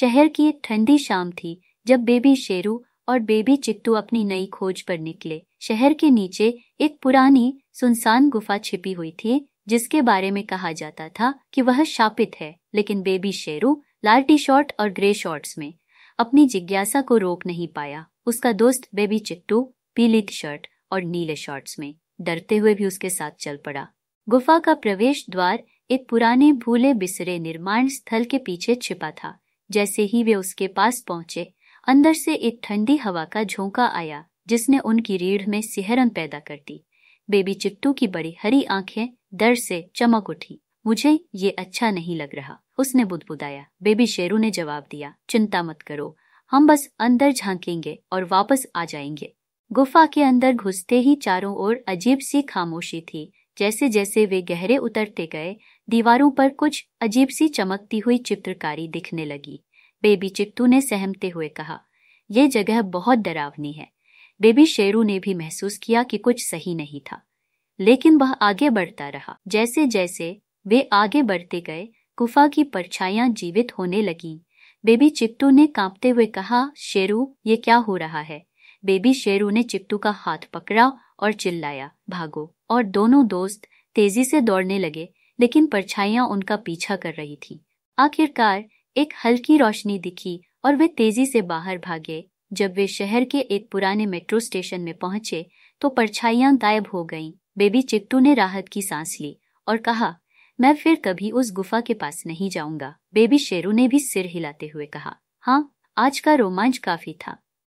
शहर की एक ठंडी शाम थी जब बेबी शेरू और बेबी चित्तू अपनी नई खोज पर निकले शहर के नीचे एक पुरानी सुनसान गुफा छिपी हुई थी जिसके बारे में कहा जाता था कि वह शापित है लेकिन बेबी शेरू लाल टी शर्ट और ग्रे शॉर्ट्स में अपनी जिज्ञासा को रोक नहीं पाया उसका दोस्त बेबी चिट्टू पीली शर्ट और नीले शॉर्ट्स में डरते हुए भी उसके साथ चल पड़ा गुफा का प्रवेश द्वार एक पुराने भूले बिसरे निर्माण स्थल के पीछे छिपा था जैसे ही वे उसके पास पहुंचे अंदर से एक ठंडी हवा का झोंका आया जिसने उनकी रीढ़ में सिहरन पैदा कर दी बेबी चिट्टू की बड़ी हरी आंखें डर से चमक उठी मुझे ये अच्छा नहीं लग रहा उसने बुदबुदाया बेबी शेरू ने जवाब दिया चिंता मत करो हम बस अंदर झांकेंगे और वापस आ जाएंगे गुफा के अंदर घुसते ही चारों ओर अजीब सी खामोशी थी जैसे जैसे वे गहरे उतरते गए दीवारों पर कुछ अजीब सी चमकती हुई चित्रकारी दिखने लगी बेबी चिट्टू ने सहमते हुए कहा यह जगह बहुत डरावनी है बेबी शेरू ने भी महसूस किया कि कुछ सही नहीं था लेकिन वह आगे बढ़ता रहा जैसे जैसे वे आगे बढ़ते गए गुफा की परछाइयां जीवित होने लगी बेबी चिट्टू ने कांपते हुए कहा शेरू ये क्या हो रहा है बेबी शेरू ने चिट्टू का हाथ पकड़ा और चिल्लाया भागो और दोनों दोस्त तेजी से दौड़ने लगे लेकिन परछाइयां उनका पीछा कर रही थी आखिरकार एक हल्की रोशनी दिखी और वे तेजी से बाहर भागे जब वे शहर के एक पुराने मेट्रो स्टेशन में पहुंचे तो परछाइयां गायब हो गईं। बेबी चिट्टू ने राहत की सांस ली और कहा मैं फिर कभी उस गुफा के पास नहीं जाऊंगा बेबी शेरू ने भी सिर हिलाते हुए कहा हाँ आज का रोमांच काफी था